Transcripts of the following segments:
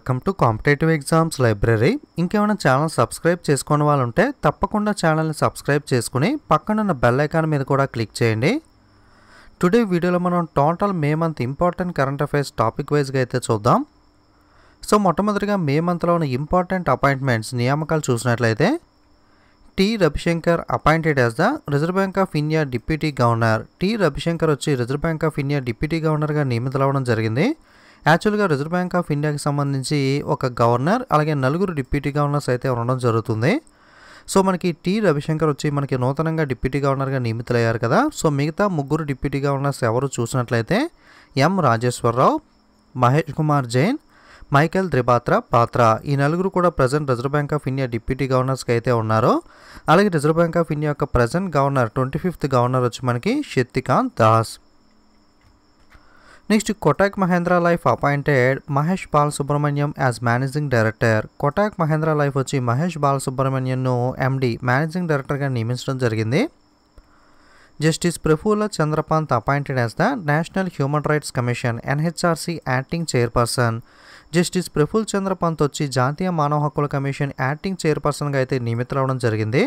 Welcome to competitive exams library ఇంకేమైనా channel subscribe చేసుకుని వాళ్ళు ఉంటే తప్పకుండా ఛానల్ని సబ్స్క్రైబ్ చేసుకుని పక్కనున్న బెల్ ఐకాన్ మీద కూడా క్లిక్ చేయండి టుడే వీడియోలో మనం total May month important current affairs topic వైజ్గా అయితే చూద్దాం సో మొట్టమొదటిగా మే మంత్లో ఉన్న ఇంపార్టెంట్ అపాయింట్మెంట్స్ నియామకాలు చూసినట్లయితే T Ravishankar appointed as the reserve bank of India deputy governor T Ravishankar వచ్చి Reserve bank of India deputy గవర్నర్గా నియమితులవడం జరిగింది యాక్చువల్గా రిజర్వ్ బ్యాంక్ ఆఫ్ ఇండియాకి సంబంధించి ఒక గవర్నర్ అలాగే నలుగురు డిప్యూటీ గవర్నర్స్ అయితే ఉండడం జరుగుతుంది సో మనకి టి రవిశంకర్ వచ్చి మనకి నూతనంగా డిప్యూటీ గవర్నర్గా నియమితులయ్యారు కదా సో మిగతా ముగ్గురు డిప్యూటీ గవర్నర్స్ ఎవరు చూసినట్లయితే ఎం రాజేశ్వరరావు మహేష్ కుమార్ జైన్ మైకేల్ త్రిపాత్ర పాత్ర ఈ నలుగురు కూడా present Reserve bank of India deputy గవర్నర్స్కి అయితే ఉన్నారు అలాగే రిజర్వ్ బ్యాంక్ ఆఫ్ ఇండియా యొక్క present governor twenty fifth governor వచ్చి మనకి Shaktikanta Das next Kotak Mahindra life appointed Mahesh Balasubramaniam as managing director Kotak Mahindra life వచ్చి మహేష్ బాల్ ఎండి మేనేజింగ్ డైరెక్టర్గా నియమించడం జరిగింది justice Prafulla Chandra Pant appointed as the National Human Rights commission NHRC acting chairperson justice Prafull Chandra Pant వచ్చి జాతీయ మానవ హక్కుల కమిషన్ యాక్టింగ్ చైర్పర్సన్గా అయితే నియమితులవడం జరిగింది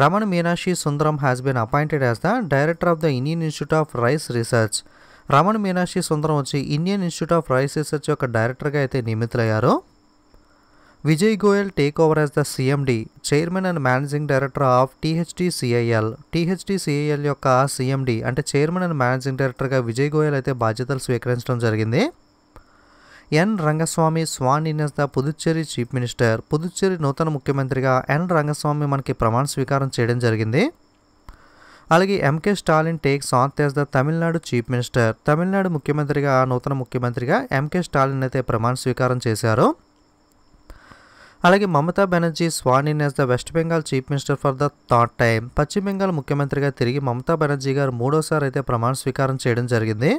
Raman Meenakshi Sundaram has been appointed as the director of the Indian Institute of Rice Research Ramana Meenakshi Sundaram వచ్చి Indian Institute of Rice Research యొక్క డైరెక్టర్గా అయితే నియమితులయ్యారు Vijay Goyal take over as the CMD chairman and managing director of THD CIL THD CIL యొక్క CMD అంటే chairman and managing డైరెక్టర్గా విజయ్ గోయల్ అయితే బాధ్యతలు స్వీకరించడం జరిగింది N Rangaswamy sworn in the Puducherry chief minister Puducherry నూతన ముఖ్యమంత్రిగా ఎన్ రంగస్వామి మనకి ప్రమాణ స్వీకారం చేయడం జరిగింది అలాగే ఎంకే స్టాలిన్ టేక్స్ ఆన్ తేజ్ the Tamil Nadu chief minister Tamil Nadu ముఖ్యమంత్రిగా నూతన ముఖ్యమంత్రిగా ఎంకే స్టాలిన్ అయితే ప్రమాణ స్వీకారం చేశారు అలాగే Mamata Banerjee sworn as the West Bengal chief minister for the third time పశ్చిమ బెంగాల్ ముఖ్యమంత్రిగా తిరిగి మమతా బెనర్జీ గారు మూడోసారి అయితే ప్రమాణ స్వీకారం చేయడం జరిగింది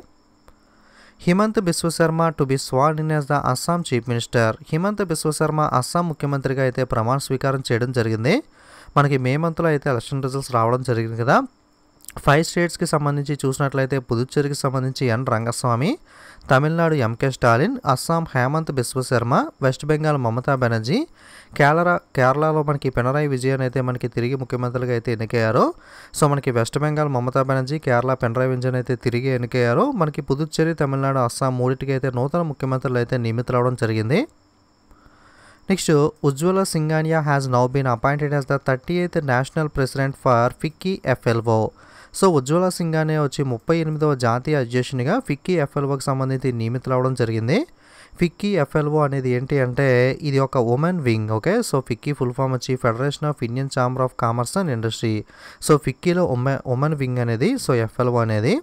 Himanta Biswa Sarma to be sworn in as the Assam chief minister Himanta Biswa Sarma Assam ముఖ్యమంత్రిగా అయితే ప్రమాణ స్వీకారం చేయడం జరిగింది మనకి మే మంత్లో అయితే ఎలక్షన్ రిజల్ట్స్ రావడం జరిగింది కదా ఫైవ్ స్టేట్స్కి సంబంధించి చూసినట్లయితే పుదుచ్చేరికి సంబంధించి N Rangaswamy Tamil Nadu MK Stalin Assam Hemant Biswa Sarma West Bengal Mamata Banerjee Kerala కేరళలో మనకి పినరాయి విజయన్ అయితే మనకి తిరిగి ముఖ్యమంత్రిగా అయితే ఎన్నికయ్యారు సో మనకి వెస్ట్ బెంగాల్ మమతా బెనర్జీ కేరళ పినరాయి విజయన్ అయితే తిరిగి ఎన్నికయ్యారు మనకి పుదుచ్చేరి తమిళనాడు అస్సాం మూడింటికి అయితే నూతన ముఖ్యమంత్రులు అయితే నియమితులవడం జరిగింది next Ujjwala Singhania has now been appointed as the thirty eighth national president for FICCI FLO so Ujjwala Singh అనే వచ్చి ముప్పై ఎనిమిదవ జాతీయ అధ్యక్షునిగా ఫిక్కీ ఎఫ్ఎల్ఓకి సంబంధించి నియమితులవడం జరిగింది ఫిక్కీ ఎఫ్ఎల్ఓ అనేది ఏంటి అంటే ఇది ఒక women wing okay so FICCI full form వచ్చి Federation of Indian Chamber of Commerce and Industry so ఫిక్కీలో ఉమెన్ ఉమెన్ వింగ్ అనేది సో ఎఫ్ఎల్ఓ అనేది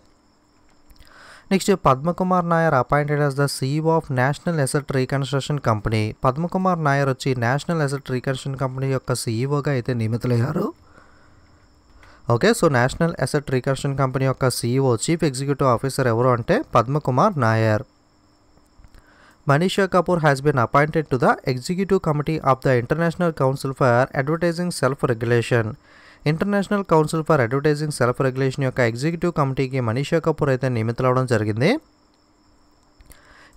next Padmakumar Nair appointed as the CE of National Asset Reconstruction Company Padmakumar Nair వచ్చి National Asset Reconstruction Company యొక్క సీఈఓగా అయితే నియమితులయ్యారు okay so National Asset Reconstruction Company యొక్క CEO chief executive officer ఎవరు అంటే Padmakumar Nair Manisha Kapoor has been appointed to the executive committee of the International Council for Advertising Self Regulation International Council for Advertising Self Regulation యొక్క executive కమిటీకి మనీషా కపూర్ అయితే నియమితులవడం జరిగింది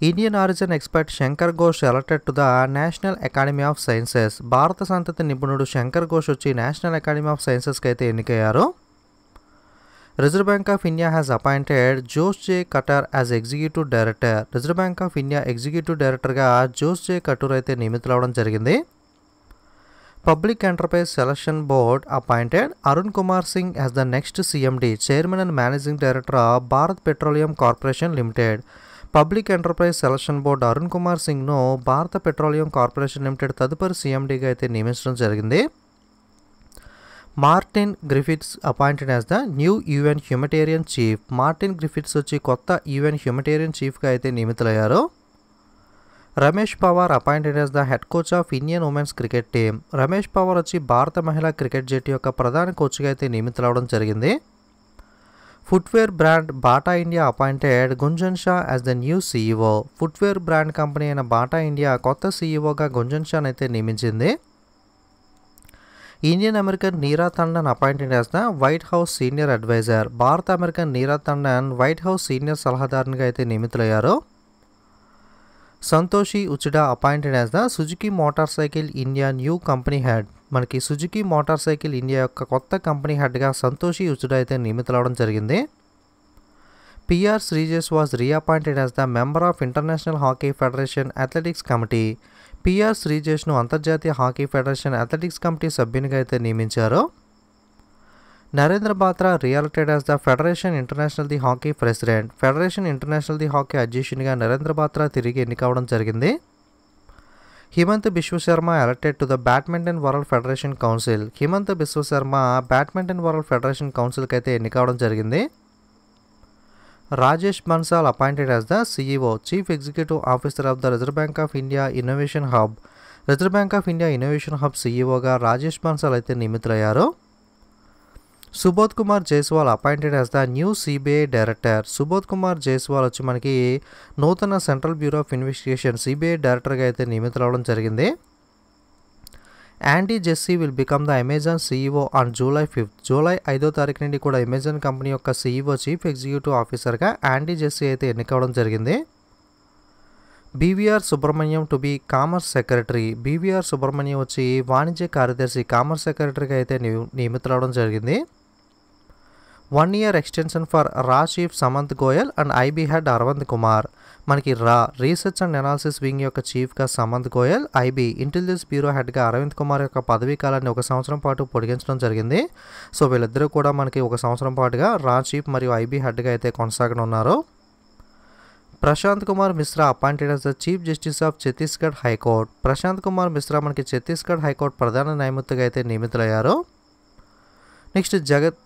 Indian origin expert Shankar Ghosh elected to the National Academy of Sciences భారత సంతతి నిపుణుడు శంకర్ ఘోష్ వచ్చి national Academy of సైన్సెస్కి అయితే ఎన్నికయ్యారు Reserve bank of India has appointed Jose J Kattoor as executive director Reserve bank of India executive డైరెక్టర్గా జోస్ జే కటూర్ అయితే నియమితులవడం జరిగింది Public Enterprise Selection Board appointed Arun Kumar Singh as the next CMD chairman and managing director of Bharat Petroleum Corporation Limited Public Enterprise Selection Board Arun Kumar సింగ్ను భారత Petroleum Corporation Limited తదుపరి సీఎండీగా అయితే నియమించడం జరిగింది Martin Griffiths appointed as the new UN humanitarian chief Martin Griffiths వచ్చి కొత్త UN humanitarian చీఫ్గా అయితే నియమితులయ్యారు Ramesh Powar appointed as the head coach of Indian women's cricket team Ramesh Powar వచ్చి భారత మహిళా క్రికెట్ జట్టు యొక్క ప్రధాన కోచ్గా అయితే నియమితులవడం జరిగింది footwear brand Bata India appointed Gunjan Shah as the new CEO footwear brand company అయిన బాటా ఇండియా కొత్త సీఈఓగా గుంజన్ షాన్ అయితే నియమించింది Indian American Neera Tanden appointed as the White House senior adviser భారత American Neera Tanden White House senior సలహాదారునిగా అయితే నియమితులయ్యారు Santoshi Santoshi appointed as the Suzuki Motorcycle India new company head మనకి సుజుకి మోటార్ సైకిల్ ఇండియా యొక్క కొత్త కంపెనీ హెడ్గా సంతోషి ఉచుడా అయితే నియమితులవడం జరిగింది PR Sreejesh was reappointed as the member of international hockey federation athletics committee PR శ్రీజేష్ను అంతర్జాతీయ హాకీ ఫెడరేషన్ అథ్లెటిక్స్ కమిటీ సభ్యునిగా అయితే నియమించారు Narendra Batra రియాలిటెడ్ as the federation international the hockey president federation international the hockey అధ్యక్షునిగా నరేంద్ర బాత్రా తిరిగి ఎన్నికవడం జరిగింది Himanta Biswa Sarma elected to the badminton world federation council Himanta Biswa Sarma badminton world federation కౌన్సిల్కి అయితే ఎన్నికవడం జరిగింది Rajesh Bansal appointed as the CEO chief executive officer of the reserve bank of India innovation hub reserve bank of India innovation hub సీఈఓగా రాజేష్ బన్సాల్ అయితే నియమితులయ్యారు Subodh Kumar Jaiswal appointed as the new CBI director Subodh Kumar Jaiswal వచ్చి మనకి నూతన central bureau of investigation CBI డైరెక్టర్గా అయితే నియమితులవడం జరిగింది Andy Jassy will become the Amazon CEO on July fifth జూలై ఐదో తారీఖు నుండి కూడా అమెజాన్ కంపెనీ యొక్క సీఈఓ చీఫ్ ఎగ్జిక్యూటివ్ ఆఫీసర్గా యాంటీ జెస్సీ అయితే ఎన్నికవడం జరిగింది BVR Subrahmanyam to be commerce secretary BVR Subrahmanyam వచ్చి వాణిజ్య కార్యదర్శి కామర్స్ సెక్రటరీగా అయితే నియమితులవడం జరిగింది వన్ ఇయర్ ఎక్స్టెన్షన్ ఫర్ రా chief Samant Goel and IB head Arvind Kumar మనకి రా రీసెర్చ్ అండ్ అనాలిసిస్ వింగ్ యొక్క చీఫ్గా Samant Goel IB intelligence bureau హెడ్గా అరవింద్ కుమార్ యొక్క పదవీ కాలాన్ని ఒక సంవత్సరం పాటు పొడిగించడం జరిగింది సో వీళ్ళిద్దరూ కూడా మనకి ఒక సంవత్సరం పాటుగా రా చీఫ్ మరియు ఐబీ హెడ్గా అయితే కొనసాగనున్నారు Prashant Kumar Mishra appointed as the chief justice of Chhattisgarh high court Prashant Kumar Mishra మనకి ఛత్తీస్గఢ్ హైకోర్టు ప్రధాన న్యాయమూర్తిగా అయితే నియమితులయ్యారు next Jagat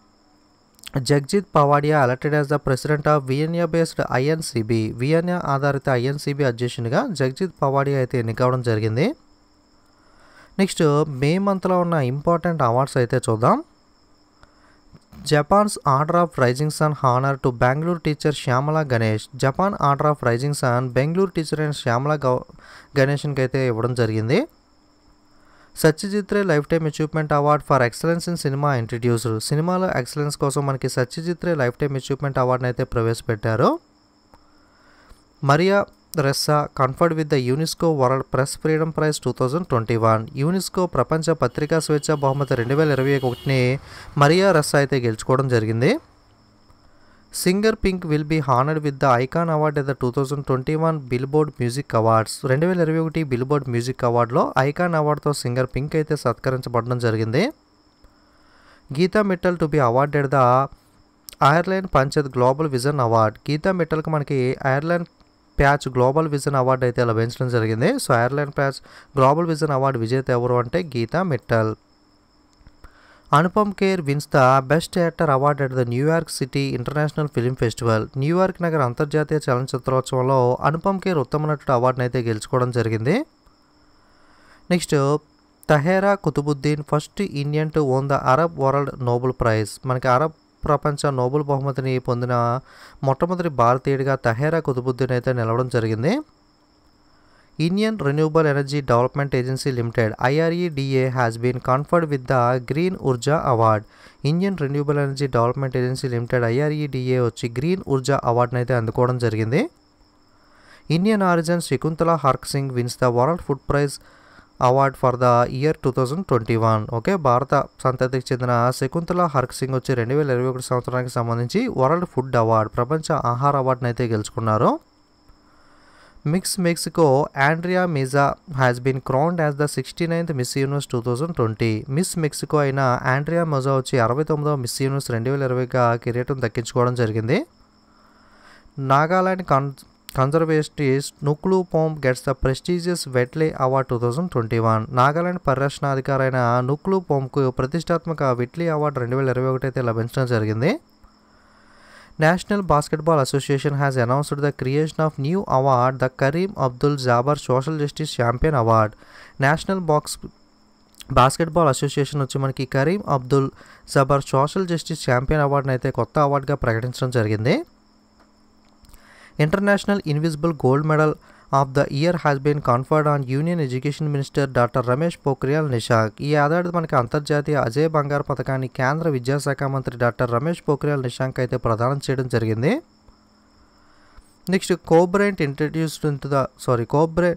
Jagjit Pavadia elected as the president of Vienna based INCB Vienna ఆధారిత ఐఎన్సీబీ అధ్యక్షునిగా జగ్జిత్ పవాడియా అయితే ఎన్నికవడం జరిగింది నెక్స్ట్ మే మంత్లో ఉన్న ఇంపార్టెంట్ అవార్డ్స్ అయితే చూద్దాం Japan's order of rising sun honour to Bengaluru teacher Shyamala Ganesh Japan order of rising sun Bengaluru teacher అయిన శ్యామల గణేష్కి అయితే ఇవ్వడం జరిగింది Satyajit Ray lifetime achievement award for excellence in cinema introduced సినిమాలో ఎక్సలెన్స్ కోసం మనకి Satyajit Ray lifetime achievement అవార్డుని అయితే ప్రవేశపెట్టారు Maria Ressa conferred with the UNESCO world press freedom prize two thousand twenty one UNESCO ప్రపంచ పత్రికా స్వేచ్ఛ బహుమతి రెండు వేల ఇరవై ఒకటిని మరియా రెస్సా అయితే గెలుచుకోవడం జరిగింది singer Pink will be honoured with the icon award at the two thousand twenty one billboard music awards రెండు వేల ఇరవై ఒకటి బిల్ బోర్డ్ మ్యూజిక్ అవార్డులో ఐకాన్ అవార్డుతో సింగర్ పింక్ అయితే సత్కరించబడడం జరిగింది Geeta Mittal to be awarded the Ireland పంచత్ గ్లోబల్ విజన్ అవార్డ్ గీతా మిట్టల్కి మనకి Ireland patch global vision award అయితే లభించడం జరిగింది so Ireland patch global vision award విజేత ఎవరు అంటే Gita Mittal Anupam Kher wins the best actor award at the New York city international film festival New York నగర్ అంతర్జాతీయ చలనచిత్రోత్సవంలో అనుపమ్ కేర్ ఉత్తమ నటుడు అవార్డును అయితే గెలుచుకోవడం జరిగింది next Tahera Qutbuddin first Indian to won the Arab world Nobel prize మనకి అరబ్ ప్రపంచ నోబెల్ బహుమతిని పొందిన మొట్టమొదటి భారతీయుడిగా తహేరా కుతుబుద్దీన్ అయితే నిలవడం జరిగింది Indian Renewable energy development agency limited IREDA has been conferred with the green Urja award Indian renewable energy development agency limited IREDA వచ్చి గ్రీన్ ఊర్జా అవార్డును అయితే అందుకోవడం జరిగింది ఇండియన్ ఆరిజన్ శకుంతల హర్క్ Singh wins the world food prize award for the year two thousand twenty one okay భారత సంతతికి చెందిన శకుంతల హర్క్ సింగ్ వచ్చి రెండు వేల ఇరవై ఒకటి సంవత్సరానికి సంబంధించి వరల్డ్ ఫుడ్ అవార్డ్ ప్రపంచ ఆహార అవార్డునైతే గెలుచుకున్నారు miss Mexico Andrea Meza has been crowned as the sixty ninth miss universe two thousand twenty miss Mexico అయిన ఆండ్రియా మొజా వచ్చి అరవై తొమ్మిదవ మిస్ యూనివర్స్ రెండు వేల ఇరవైగా కిరీటం దక్కించుకోవడం జరిగింది నాగాలాండ్ కన్ conservationist Nuklu Phom gets the prestigious Whitley award two thousand twenty one Nagaland పరిరక్షణ అధికారైన నుక్లు పోమ్కు ప్రతిష్టాత్మక వెట్లీ అవార్డు రెండు వేల ఇరవై ఒకటి అయితే లభించడం జరిగింది National Basketball Association has announced the creation of new award, the Karim Abdul Jabbar Social Justice Champion Award. National Box basketball association వచ్చి మనకి Kareem Abdul Jabbar social justice champion అవార్డుని అయితే కొత్త అవార్డుగా ప్రకటించడం జరిగింది international invincible gold medal of the year has been conferred on union education minister doctor Ramesh Pokhriyal Nishank ఈ ఏడాది మనకి అంతర్జాతీయ అజయ్ బంగారు పథకాన్ని కేంద్ర విద్యాశాఖ మంత్రి డాక్టర్ రమేష్ పోఖ్రియాల్ నిషాంక్ అయితే ప్రదానం చేయడం జరిగింది next Kobe Bryant introduced into the sorry Kobe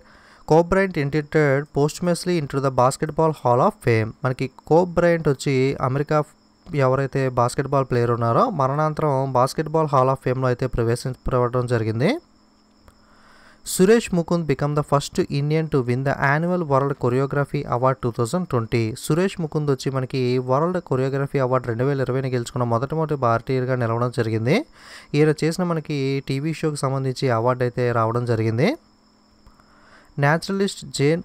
Kobe Bryant inducted posthumously into the basketball hall of fame మనకి కోబ్రైంట్ వచ్చి అమెరికా ఎవరైతే బాస్కెట్బాల్ ప్లేయర్ ఉన్నారో మరణాంతరం బాస్కెట్బాల్ హాల్ ఆఫ్ ఫేమ్లో అయితే ప్రవేశించడం జరిగింది Suresh Mukund become the first Indian to win the annual world choreography award two thousand twenty Suresh Mukund వచ్చి మనకి వరల్డ్ కొరియోగ్రఫీ అవార్డు రెండు వేల ఇరవైని గెలుచుకున్న మొదటి భారతీయులుగా నిలవడం జరిగింది ఈయన చేసిన మనకి టీవీ షోకి సంబంధించి అవార్డు అయితే రావడం జరిగింది naturalist Jane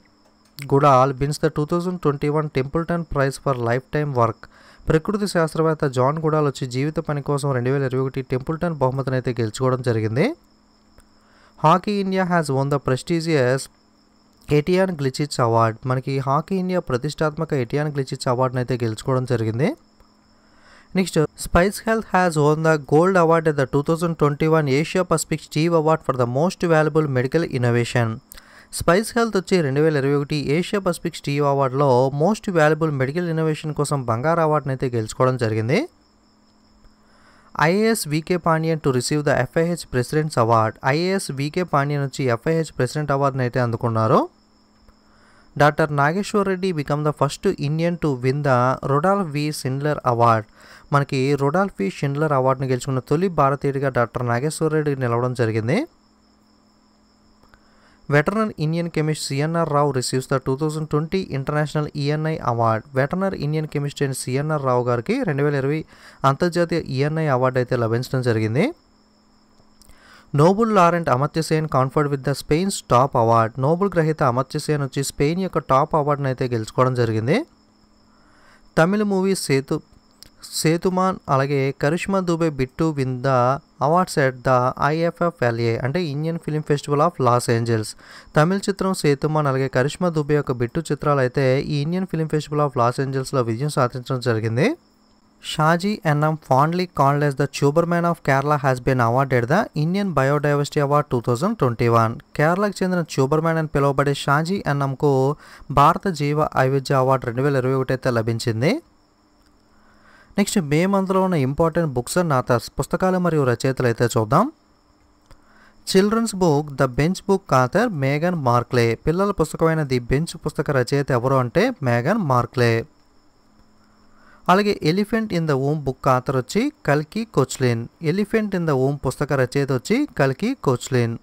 Goodall wins the two thousand twenty one Templeton prize for lifetime work ప్రకృతి శాస్త్రవేత్త జాన్ గుడాల్ వచ్చి జీవిత పని కోసం రెండు వేల ఇరవై ఒకటి టెంపుల్టన్ బహుమతిని అయితే గెలుచుకోవడం జరిగింది hockey India has won the prestigious Etienne Glichitch award మనకి హాకీ ఇండియా ప్రతిష్టాత్మక ఎటియాన్ గ్లిచిచ్ అవార్డును అయితే గెలుచుకోవడం జరిగింది next Spice Health has won the gold award at the two thousand twenty one Asia Pacific Stevie award for the most valuable medical innovation Spice Health వచ్చి రెండు వేల ఇరవై ఒకటి ఏషియా పసిఫిక్ స్టీవ్ అవార్డులో మోస్ట్ వాల్యుబుల్ మెడికల్ ఇన్నోవేషన్ కోసం బంగారు అవార్డును అయితే గెలుచుకోవడం జరిగింది IAS VK Pandian to receive the FIH president's award IAS VK Pandian వచ్చి ఎఫ్ఐహెచ్ ప్రెసిడెంట్ అవార్డును అయితే అందుకున్నారు doctor Nageshwar Reddy become the first Indian to win the Rudolf V Schindler award మనకి రొడాల్ఫ్ వి షిండ్లర్ అవార్డును గెలుచుకున్న తొలి భారతీయుడిగా డాక్టర్ నాగేశ్వర్ రెడ్డి నిలవడం జరిగింది Indian chemist CNR Rao receives the two thousand twenty international ENI award veteran Indian chemist and CNR Rao గారికి రెండు వేల ఇరవై అంతర్జాతీయ ఈఎన్ఐ e అవార్డు అయితే లభించడం జరిగింది Nobel laureate Amartya Sen conferred with the Spain's top award Nobel గ్రహీత అమర్త్యసేన్ వచ్చి స్పెయిన్ యొక్క టాప్ అవార్డును అయితే గెలుచుకోవడం జరిగింది తమిళ మూవీ సేతు సేతుమాన్ అలాగే Karishma Dube Bittu win the awards at the IFFLA అంటే Indian film festival of Los Angeles తమిళ చిత్రం సేతుమాన్ అలాగే కరిష్మా దుబే యొక్క బిట్టు చిత్రాలు అయితే ఈ Indian film festival of Los ఏంజల్స్లో విజయం సాధించడం జరిగింది Shaji NM fondly called as the man of Kerala has been awarded the Indian biodiversity award two thousand twenty one కేరళకు చెందిన మ్యాన్ అని పిలువబడే షాజీ ఎన్ఎంకు భారత జీవ ఐవిధ్య అవార్డు రెండు వేల ఇరవై ఒకటి అయితే లభించింది నెక్స్ట్ మే మంత్లో ఉన్న ఇంపార్టెంట్ బుక్స్ అండ్ ఆథర్స్ పుస్తకాలు మరియు రచయితలు అయితే చూద్దాం children's book the bench book author మేఘన్ మార్క్లే పిల్లల పుస్తకమైన ది బెంచ్ పుస్తక రచయిత ఎవరు అంటే మేఘన్ మార్క్లే అలాగే elephant in the womb book author వచ్చి కల్కి Koechlin elephant in the womb పుస్తక రచయిత వచ్చి కల్కి Koechlin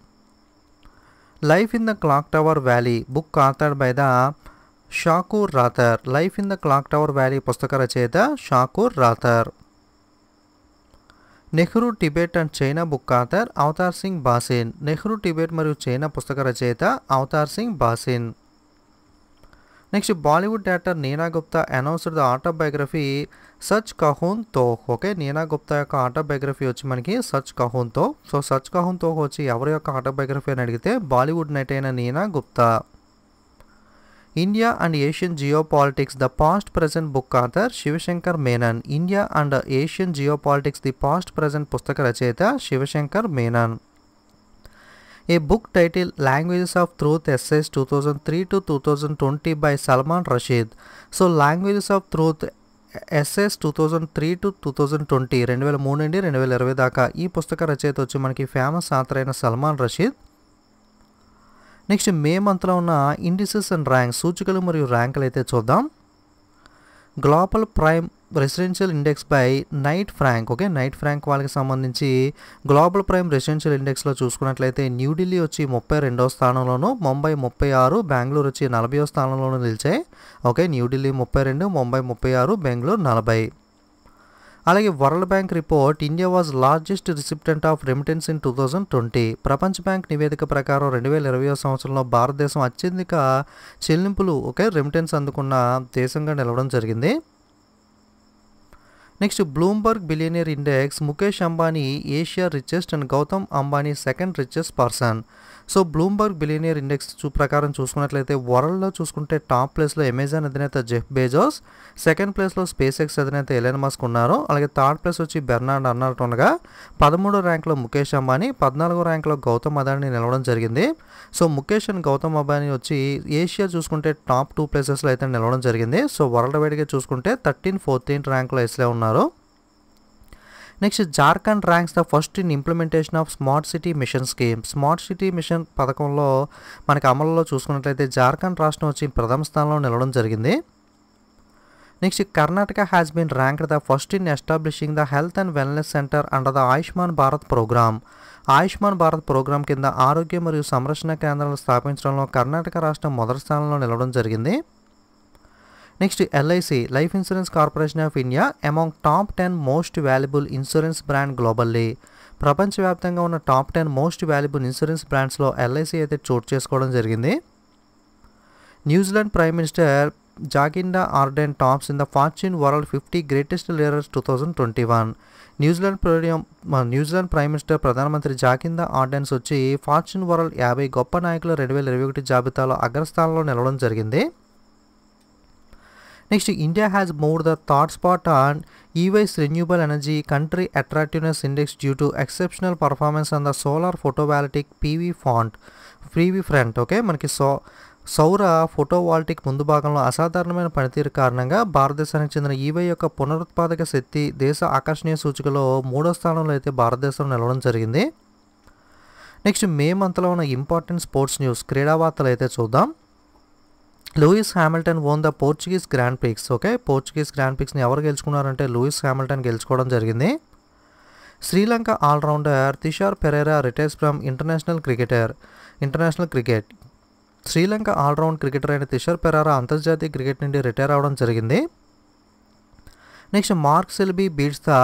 life in the clock tower valley book author by the Shakoor Rather life in the clock tower valley పుస్తక రచయిత Shakoor Rather Nehru Tibet and China book author Avtar Singh Bhasin Nehru Tibet మరియు China పుస్తక రచయిత Avtar Singh Bhasin next Bollywood actor Neena Gupta announced the autobiography such Kahun Toh okay Neena Gupta యొక్క ఆటోబయోగ్రఫీ వచ్చి మనకి such Kahun తో so such Kahun తో వచ్చి ఎవరి యొక్క ఆటోబయోగ్రఫీ అని అడిగితే బాలీవుడ్ నటి అయిన Neena Gupta India and Asian Geopolitics The Past Present book author Shivashankar Menon India and Asian Geopolitics The Past Present పుస్తక రచయిత Shivshankar Menon A book titled Languages of Truth Essays 2003 to 2020 by Salman Rashid. So Languages of Truth SS two thousand three to two thousand twenty రెండు వేల మూడు నుండి రెండు వేల ఇరవై దాకా ఈ పుస్తక రచయిత వచ్చి మనకి ఫేమస్ ఆథర్ అయిన సల్మాన్ రషీద్ నెక్స్ట్ మే మంత్లో ఉన్న ఇండిసెస్ అండ్ ర్యాంక్ సూచికలు మరియు ర్యాంకులు అయితే చూద్దాం global prime residential index by Knight Frank okay Knight Frank వాళ్ళకి సంబంధించి గ్లోబల్ ప్రైమ్ రెసిడెన్షియల్ ఇండెక్స్లో చూసుకున్నట్లయితే న్యూఢిల్లీ వచ్చి ముప్పై రెండో స్థానంలోను ముంబై ముప్పై ఆరు బెంగళూరు వచ్చి నలభై స్థానంలోనూ నిలిచాయి ఓకే న్యూఢిల్లీ ముప్పై రెండు ముంబై ముప్పై ఆరు బెంగళూరు నలభై అలాగే world bank report India was largest recipient of remittance in two thousand twenty ప్రపంచ బ్యాంక్ నివేదిక ప్రకారం రెండు వేల ఇరవై సంవత్సరంలో భారతదేశం అత్యధిక చెల్లింపులు ఒకే రెమిటెన్స్ అందుకున్న దేశంగా నిలవడం జరిగింది next Bloomberg billionaire index Mukesh Ambani Asia richest and Gautam Ambani second richest person so Bloomberg billionaire index చూ ప్రకారం చూసుకున్నట్లయితే వరల్డ్లో చూసుకుంటే టాప్ ప్లేస్లో అమెజాన్ అధినేత జెఫ్ బేజోస్ సెకండ్ ప్లేస్లో స్పేస్ ఎక్స్ అధినేత ఎలెన్ మస్క్ ఉన్నారు అలాగే థర్డ్ ప్లేస్ వచ్చి బెర్నాడ్ అన్నట్టు ఉండగా పదమూడో ర్యాంక్లో ముఖేష్ అంబానీ పద్నాలుగో ర్యాంక్లో గౌతమ్ అదాని నిలవడం జరిగింది సో ముఖేష్ అండ్ గౌతమ్ అంబానీ వచ్చి ఏషియా చూసుకుంటే టాప్ టూ ప్లేసెస్లో అయితే నిలవడం జరిగింది సో వరల్డ్ వైడ్గా చూసుకుంటే థర్టీన్ ఫోర్టీన్ ర్యాంక్లో ఎస్లే ఉన్నారు next Jharkhand ranks the first in implementation of smart city mission scheme smart city mission పథకంలో మనకి అమలులో చూసుకున్నట్లయితే జార్ఖండ్ రాష్ట్రం వచ్చి ప్రథమ స్థానంలో నిలవడం జరిగింది next Karnataka has been rank the first in establishing the health and wellness centre under the Ayushman Bharat programme Ayushman Bharat programme కింద ఆరోగ్య మరియు సంరక్షణ కేంద్రాలు స్థాపించడంలో కర్ణాటక రాష్ట్రం మొదటి స్థానంలో నిలవడం జరిగింది next LIC life insurance corporation of India among top ten most valuable insurance brand globally ప్రపంచవ్యాప్తంగా ఉన్న top ten most valuable insurance బ్రాండ్స్లో ఎల్ఐసి అయితే చోటు చేసుకోవడం జరిగింది New Zealand prime minister Jacinda Ardern tops in the Fortune world fifty greatest leaders two thousand twenty one New Zealand New Zealand prime minister ప్రధానమంత్రి Jacinda Ardern's వచ్చి Fortune world యాభై గొప్ప నాయకులు రెండు వేల ఇరవై ఒకటి జాబితాలో అగ్రస్థానంలో నిలవడం జరిగింది next India has more the థాట్ spot on EY's renewable energy country attractiveness index due to exceptional performance on the solar photovoltaic PV front PV front okay మనకి సో సౌర ఫోటోవాల్టిక్ ముందు భాగంలో అసాధారణమైన పనితీరు కారణంగా భారతదేశానికి చెందిన ఈవై e యొక్క పునరుత్పాదక శక్తి దేశ ఆకర్షణీయ సూచికలో మూడో స్థానంలో అయితే భారతదేశంలో నిలవడం జరిగింది నెక్స్ట్ మే మంత్లో ఉన్న ఇంపార్టెంట్ స్పోర్ట్స్ న్యూస్ క్రీడా వార్తలు అయితే చూద్దాం Lewis Hamilton won the Portuguese grand prix okay Portuguese grand పిక్స్ని ఎవరు గెలుచుకున్నారంటే లూయిస్ హ్యామిల్టన్ గెలుచుకోవడం జరిగింది Sri Lanka all rounder Thisara Perera retires from international cricketer international cricket Sri Lanka all round cricketer అయిన తిషార్ పెరారా అంతర్జాతీయ క్రికెట్ నుండి రిటైర్ అవడం జరిగింది next Mark Selby beats the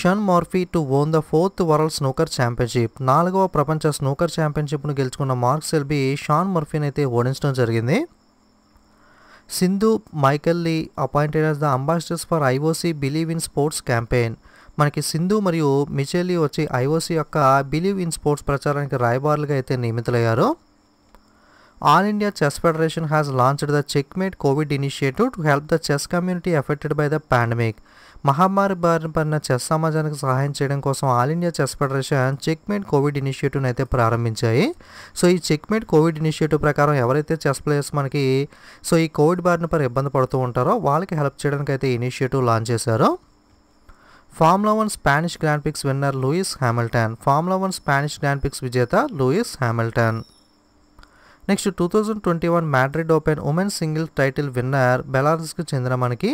Shaun Murphy to won the fourth world snooker championship నాలుగవ ప్రపంచ స్నూకర్ ఛాంపియన్షిప్ను గెలుచుకున్న మార్క్ సెల్బీ షాన్ మర్ఫీని అయితే ఓడించడం జరిగింది Sindhu Michael Lee appointed as the ambassadors for IOC believe in sports campaign మనకి సింధు మరియు మిచెలీ వచ్చి ఐఓసీ యొక్క బిలీవ్ ఇన్ స్పోర్ట్స్ ప్రచారానికి రాయబారులుగా అయితే నియమితులయ్యారు all India chess federation has launched the check mate covid initiative to help the chess community affected by the pandemic మహమ్మారి బారిన పడిన చెస్ సమాజానికి సహాయం చేయడం కోసం all India chess federation checkmate covid ఇనిషియేటివ్ని అయితే ప్రారంభించాయి సో ఈ చెక్మేట్ కోవిడ్ ఇనిషియేటివ్ ప్రకారం ఎవరైతే చెస్ ప్లేయర్స్ మనకి సో ఈ కోవిడ్ బారిన పడి ఇబ్బంది పడుతూ ఉంటారో వాళ్ళకి హెల్ప్ చేయడానికి అయితే ఇనిషియేటివ్ లాంచ్ చేశారు formula one Spanish grand prix winner Lewis Hamilton formula one Spanish grand prix విజేత Lewis Hamilton next 2021 Madrid open women single title winner Belarus కు చంద్రమణికి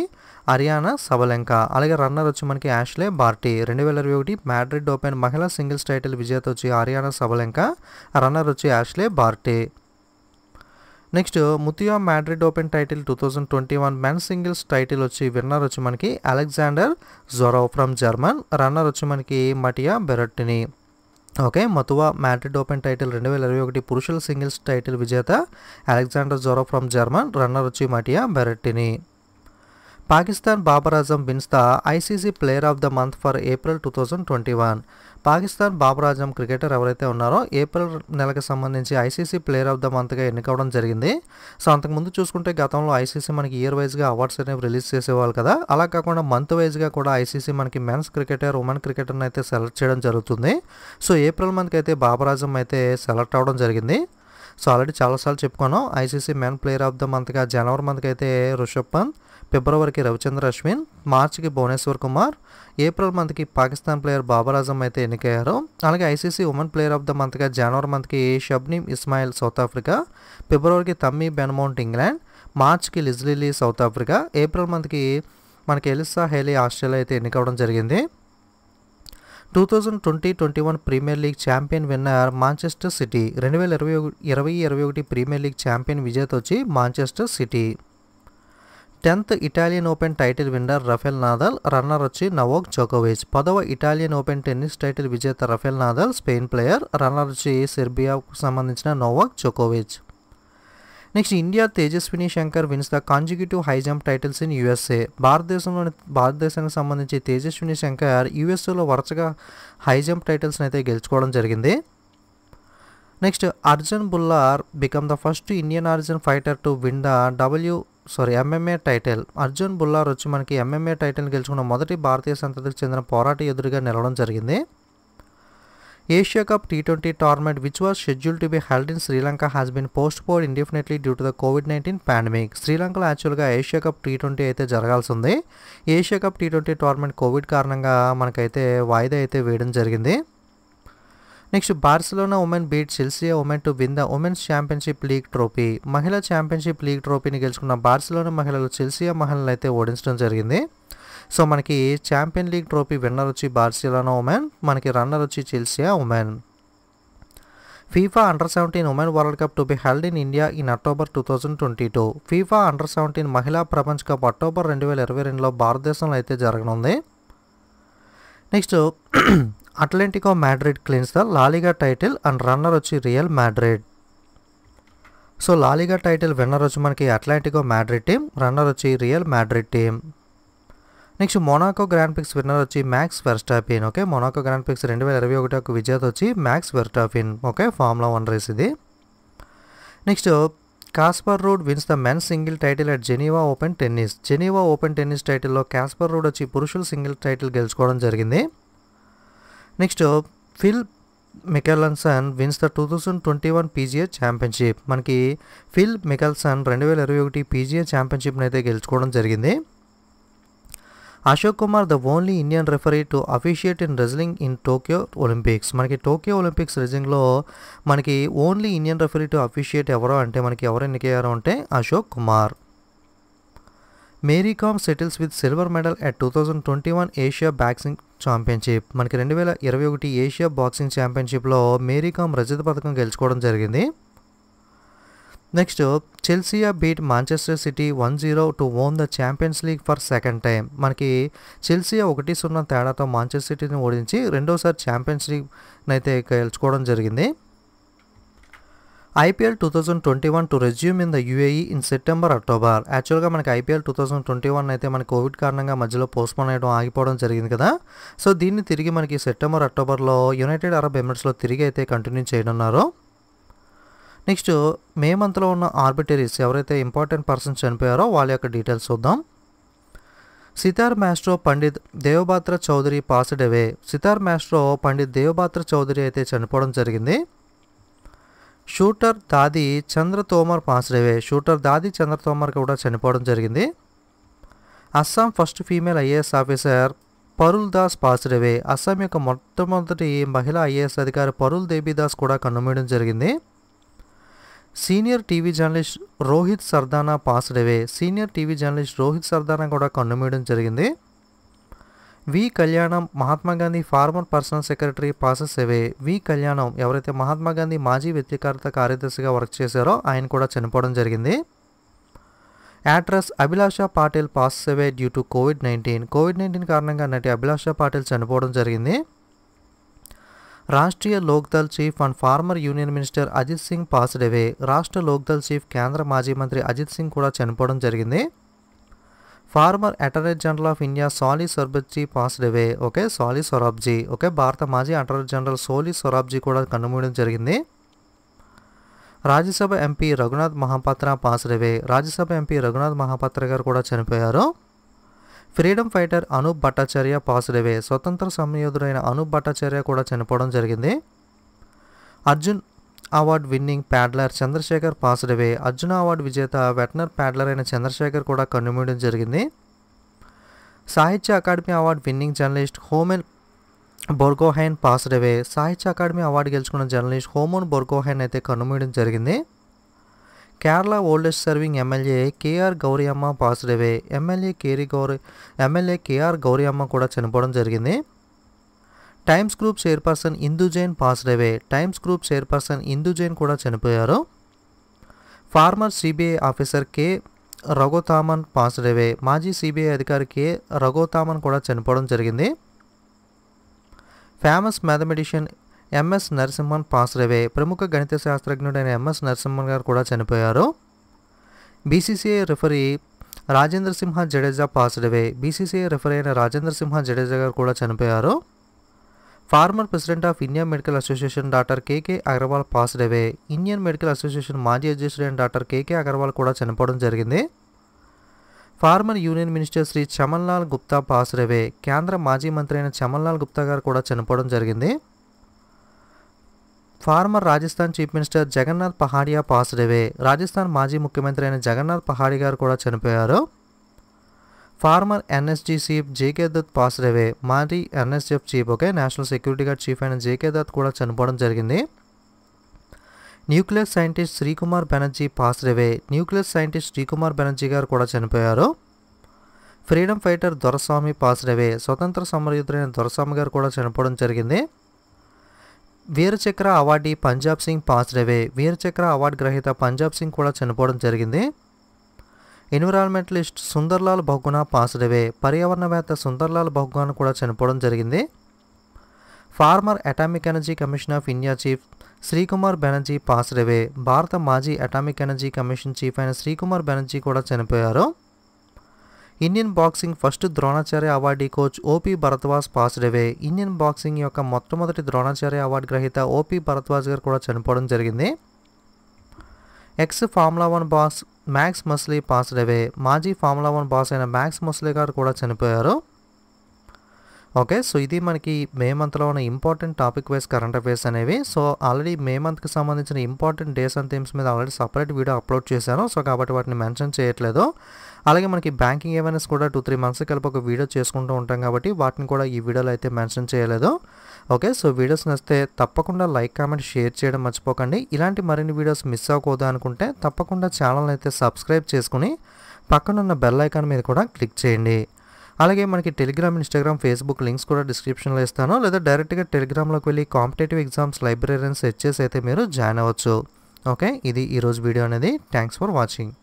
హర్యానా సబలెంక అలాగే రన్నర్ అప్ కు హాష్లే బార్టే 2021 మాడ్రిడ్ ఓపెన్ మహిళా single title విజేత ఉచి Aryna Sabalenka runner ఉచి Ashleigh Barty next Mutua Madrid open title 2021 Men singles title ఉచి winner ఉచి మనకి Alexander Zverev from German runner ఉచి మనకి Matteo Berrettini okay Mutua Madrid open title రెండు వేల ఇరవై ఒకటి పురుషుల సింగిల్స్ టైటిల్ విజేత Alexander Zverev from German runner వచ్చి Matteo Berrettini Pakistan Babar Azam wins the ICC player of the month for April two thousand twenty one Pakistan Babar Azam cricketer ఎవరైతే ఉన్నారో ఏప్రిల్ నెలకు సంబంధించి ఐసీసీ ప్లేయర్ ఆఫ్ ద మంత్గా ఎన్నికవడం జరిగింది సో అంతకుముందు చూసుకుంటే గతంలో ఐసీసీ మనకి ఇయర్ వైజ్గా అవార్డ్స్ అనేవి రిలీజ్ చేసేవాళ్ళు కదా అలా కాకుండా మంత్ వైజ్గా కూడా ఐసీసీ మనకి మెన్స్ క్రికెటర్ ఉమెన్ క్రికెటర్ని అయితే సెలెక్ట్ చేయడం జరుగుతుంది సో ఏప్రిల్ మంత్కి అయితే బాబరాజం అయితే సెలెక్ట్ అవ్వడం జరిగింది సో ఆల్రెడీ చాలాసార్లు చెప్పుకున్నాం ICC men player of the మంత్గా జనవరి మంత్కి అయితే రుషబ్ పంత్ ఫిబ్రవరికి రవిచంద్ర అశ్విన్ మార్చికి భువనేశ్వర్ కుమార్ ఏప్రిల్ మంత్కి పాకిస్తాన్ ప్లేయర్ బాబరాజం అయితే ఎన్నికయ్యారు అలాగే ICC women player of the మంత్గా జనవరి మంత్కి షబ్నీమ్ ఇస్మాయిల్ సౌత్ ఆఫ్రికా ఫిబ్రవరికి తమ్మి బెన్మౌంట్ ఇంగ్లాండ్ మార్చ్కి లిజ్లిలీ సౌత్ ఆఫ్రికా ఏప్రిల్ మంత్కి మనకి ఎలిసా హేలీ ఆస్ట్రేలియా అయితే ఎన్నికవడం జరిగింది two thousand twenty twenty one premier league champion winner Manchester City రెండు వేల ఇరవై ఇరవై ఇరవై ఒకటి ప్రీమియర్ లీగ్ ఛాంపియన్ విజేత వచ్చి Manchester City tenth Italian open title winner Rafael Nadal runner వచ్చి నవోక్ జోకోవేజ్ పదవ ఇటాలియన్ ఓపెన్ టెన్నిస్ టైటిల్ విజేత Rafael Nadal Spain player runner వచ్చి సెర్బియాకు సంబంధించిన నోవాక్ జోకోవేజ్ next India Tejaswini Shankar wins the consecutive high jump titles in USA భారతదేశంలోని భారతదేశానికి సంబంధించి తేజస్విని శంకర్ యుఎస్ఏలో వరుసగా హై జంప్ టైటిల్స్ని అయితే గెలుచుకోవడం జరిగింది next Arjun Bhullar become the first Indian origin fighter to win the W sorry MMA title Arjun Bhullar వచ్చి మనకి ఎంఎంఏ టైటిల్ గెలుచుకున్న మొదటి భారతీయ సంతతికి చెందిన పోరాట ఎదురుగా నిలవడం జరిగింది Asia cup T twenty tournament which was scheduled to be held in Sri Lanka has been postponed indefinitely due to the covid nineteen pandemic శ్రీలంకలో యాక్చువల్గా ఏషియా కప్ టీ ట్వంటీ అయితే జరగాల్సి ఉంది Asia cup T twenty tournament covid కారణంగా మనకైతే వాయిదా అయితే వేయడం జరిగింది next Barcelona women beat Chelsea women to win the women's championship league trophy మహిళా ఛాంపియన్షిప్ లీగ్ ట్రోఫీని గెలుచుకున్న బార్సిలోనా మహిళలు సిల్సియా మహిళలను అయితే ఓడించడం జరిగింది సో మనకి ఛాంపియన్ లీగ్ ట్రోఫీ విన్నర్ వచ్చి బార్సిలోనా ఉమెన్ మనకి రన్నర్ వచ్చి Chelsea women FIFA under seventeen women world cup to be held in India in October two thousand twenty two FIFA under seventeen మహిళా ప్రపంచ కప్ అక్టోబర్ రెండు వేల ఇరవై రెండులో భారతదేశంలో అయితే జరగనుంది next Atletico Madrid clinches the La Liga title and runner వచ్చి Real Madrid so La Liga title winner వచ్చి మనకి అట్లాంటికో మ్యాడ్రిడ్ టీం రన్నర్ వచ్చి Real Madrid team next Monaco grand prix winner వచ్చి Max Verstappen okay Monaco grand prix రెండు వేల ఇరవై ఒకటి ఒక విజేత వచ్చి Max Verstappen okay formula one race ఇది next Casper Ruud wins the men single title at Geneva open tennis Geneva open tennis టైటిల్లో కాస్పర్ రూడ్ వచ్చి పురుషుల సింగిల్ టైటిల్ గెలుచుకోవడం జరిగింది next Phil Mickelson wins the two thousand twenty one PGA championship మనకి Phil Mickelson రెండు వేల ఇరవై ఒకటి పీజీఏ ఛాంపియన్షిప్ని అయితే గెలుచుకోవడం జరిగింది Ashok Kumar the only Indian referee to officiate in wrestling in Tokyo Olympics మనకి టోక్యో ఒలింపిక్స్ రెజ్లింగ్లో మనకి only Indian referee to officiate ఎవరో అంటే మనకి ఎవరు ఎన్నికయ్యారో అంటే Ashok Kumar Mary Kom settles with silver medal at two thousand twenty one Asia boxing championship మనకి రెండు వేల ఇరవై ఒకటి ఏషియా బాక్సింగ్ ఛాంపియన్షిప్లో మేరీ కామ్ రజత పథకం గెలుచుకోవడం జరిగింది next Chelsea beat Manchester City one zero to won the champions league for second time మనకి చెల్సియా ఒకటి సున్నా తేడాతో మాంచెస్టర్ సిటీని ఓడించి రెండోసారి ఛాంపియన్స్ లీగ్ అయితే గెలుచుకోవడం జరిగింది IPL two thousand twenty one to resume in the UAE in September October యాక్చువల్గా మనకి IPL two thousand twenty one అయితే మనకి కోవిడ్ కారణంగా మధ్యలో పోస్ట్పోన్ అయ్యడం ఆగిపోవడం జరిగింది కదా సో దీన్ని తిరిగి మనకి సెప్టెంబర్ అక్టోబర్లో యునైటెడ్ అరబ్ ఎమిరేట్స్లో తిరిగి అయితే కంటిన్యూ చేయనున్నారు నెక్స్ట్ మే మంత్లో ఉన్న ఆర్బిటరీస్ ఎవరైతే ఇంపార్టెంట్ పర్సన్ చనిపోయారో వాళ్ళ యొక్క డీటెయిల్స్ చూద్దాం sitar maestro Pandit Debabrata Chaudhuri passed away away sitar maestro Pandit Debabrata Chaudhuri అయితే చనిపోవడం జరిగింది షూటర్ దాది చంద్ర తోమర్ పాసరేవే షూటర్ దాది చంద్ర తోమర్ కూడా చనిపోవడం జరిగింది Assam first female IAS officer Parul Das passes away Assam యొక్క మొట్టమొదటి మహిళా ఐఏఎస్ అధికారి పరుల్ దేబీ దాస్ కూడా కన్నుమూయడం జరిగింది senior TV journalist Rohit Sardana passes away senior TV journalist Rohit Sardana కూడా కన్నుమేయడం జరిగింది V Kalyanam Mahatma Gandhi former personal secretary passes away V Kalyanam ఎవరైతే మహాత్మా గాంధీ మాజీ వ్యక్తికారిత కార్యదర్శిగా వర్క్ చేశారో ఆయన కూడా చనిపోవడం జరిగింది actress Abhilasha Patil pass away due to covid nineteen covid nineteen కారణంగా నటి అభిలాష పాటిల్ చనిపోవడం జరిగింది Rashtriya Lok Dal chief and former union minister Ajit Singh passed away Rashtriya Lok Dal chief కేంద్ర మాజీ మంత్రి అజిత్ సింగ్ కూడా చనిపోవడం జరిగింది former attorney general of India Soli Sorabjee passed away okay Soli Sorabjee okay భారత మాజీ అటార్నీ జనరల్ సోలీ సొరాబ్జీ కూడా కనుమూయడం జరిగింది Rajya Sabha MP Raghunath Mohapatra passed away Rajya Sabha MP Raghunath Mohapatra గారు కూడా చనిపోయారు freedom fighter Anup Bhattacharya passed away స్వతంత్ర సమయోధుడైన అనూప్ భట్టాచార్య కూడా చనిపోవడం జరిగింది Arjuna award winning paddler Chandrasekhar passed away Arjuna award విజేత వెటనర్ ప్యాడ్లర్ అయిన చంద్రశేఖర్ కూడా కన్నుమూయడం జరిగింది సాహిత్య Akademi award winning journalist Homen Borgohain passed away Sahitya Akademi award గెలుచుకున్న జర్నలిస్ట్ హోమోన్ బొర్గోహైన్ అయితే కన్నుమూయడం జరిగింది Kerala oldest serving MLA KR Gouriamma passed away MLA KR Gowri MLA KR Gouriamma కూడా చనిపోవడం జరిగింది Times group chairperson Indu Jain passed away Times group chairperson Indu Jain కూడా చనిపోయారు former CBI officer K Ragothaman passed away మాజీ సిబిఐ అధికారి కె రఘోతామన్ కూడా చనిపోవడం జరిగింది famous mathematician MS Narasimhan passed అవే ప్రముఖ గణిత శాస్త్రజ్ఞుడైన ఎంఎస్ నరసింహన్ గారు కూడా చనిపోయారు BCCI referee Rajendra Sinh Jadeja passed away BCCI referee అయిన రాజేంద్ర సింహ జడేజా గారు కూడా చనిపోయారు former president of Indian medical association doctor KK Aggarwal passed away Indian medical association మాజీ అయిన డాక్టర్ కేకే అగర్వాల్ కూడా చనిపోవడం జరిగింది former union minister Shri Lal Gupta passed away కేంద్ర మాజీ మంత్రి అయిన లాల్ గుప్తా గారు కూడా చనిపోవడం జరిగింది former Rajasthan chief minister Jagannath Pahadia passed away Rajasthan మాజీ ముఖ్యమంత్రి అయిన జగన్నాథ్ పహాడి గారు కూడా చనిపోయారు former NSG chief JK Dutt pass away. మాజీ NSF chief okay national security guard chief అయిన జేకే దత్ కూడా చనిపోవడం జరిగింది nuclear scientist Srikumar Banerjee pass away nuclear scientist Srikumar Banerjee గారు కూడా చనిపోయారు freedom fighter Doraiswamy pass away స్వతంత్ర సమరయుద్ధులైన దొరస్వామి గారు కూడా చనిపోవడం జరిగింది Vir Chakra awardee Punjab Singh pass away Vir Chakra award గ్రహీత పంజాబ్ సింగ్ కూడా చనిపోవడం జరిగింది ఎన్విరాన్మెంటలిస్ట్ సుందర్లాల్ బహుగుణ పాజిటివే పర్యావరణవేత్త సుందర్లాల్ బహుగుణ కూడా చనిపోవడం జరిగింది former atomic energy commission of India chief Srikumar Banerjee passes away భారత మాజీ అటామిక్ ఎనర్జీ కమిషన్ చీఫ్ అయిన శ్రీకుమార్ బెనర్జీ కూడా చనిపోయారు Indian boxing first Dronacharya awardee coach OP Bhardwaj passes away Indian boxing యొక్క మొట్టమొదటి ద్రోణాచార్య అవార్డు గ్రహీత ఓపీ భరద్వాజ్ గారు కూడా చనిపోవడం జరిగింది ex formula one boss Max Mosley passed away మాజీ ఫార్ములా వన్ బాస్ అయిన మ్యాక్స్ మస్లీ గారు కూడా చనిపోయారు ఓకే సో ఇది మనకి మే మంత్లో ఉన్న important topic wise current affairs అనేవి సో ఆల్రెడీ మే మంత్కి సంబంధించిన ఇంపార్టెంట్ డేస్ అండ్ థీమ్స్ మీద ఆల్రెడీ సపరేట్ వీడియో అప్లోడ్ చేశాను సో కాబట్టి వాటిని మెన్షన్ చేయట్లేదు అలాగే మనకి బ్యాంకింగ్ అవేర్నెస్ కూడా టూ త్రీ మంత్స్ కలిపి ఒక వీడియో చేసుకుంటూ ఉంటాం కాబట్టి వాటిని కూడా ఈ వీడియోలో అయితే మెన్షన్ చేయలేదు ఓకే సో వీడియోస్ నచ్చితే తప్పకుండా లైక్ కామెంట్ షేర్ చేయడం మర్చిపోకండి ఇలాంటి మరిన్ని వీడియోస్ మిస్ అవ్వకూడదు అనుకుంటే తప్పకుండా ఛానల్ అయితే సబ్స్క్రైబ్ చేసుకుని పక్కనున్న బెల్ ఐకాన్ మీద కూడా క్లిక్ చేయండి అలాగే మనకి టెలిగ్రామ్ ఇన్స్టాగ్రామ్ ఫేస్బుక్ లింక్స్ కూడా డిస్క్రిప్షన్లో ఇస్తాను లేదా డైరెక్ట్గా టెలిగ్రామ్లోకి వెళ్ళి కాంపిటేటివ్ ఎగ్జామ్స్ లైబ్రరీని సెర్చ్ చేసి అయితే మీరు జాయిన్ అవ్వచ్చు ఓకే ఇది ఈరోజు వీడియో అనేది థ్యాంక్స్ ఫర్ వాచింగ్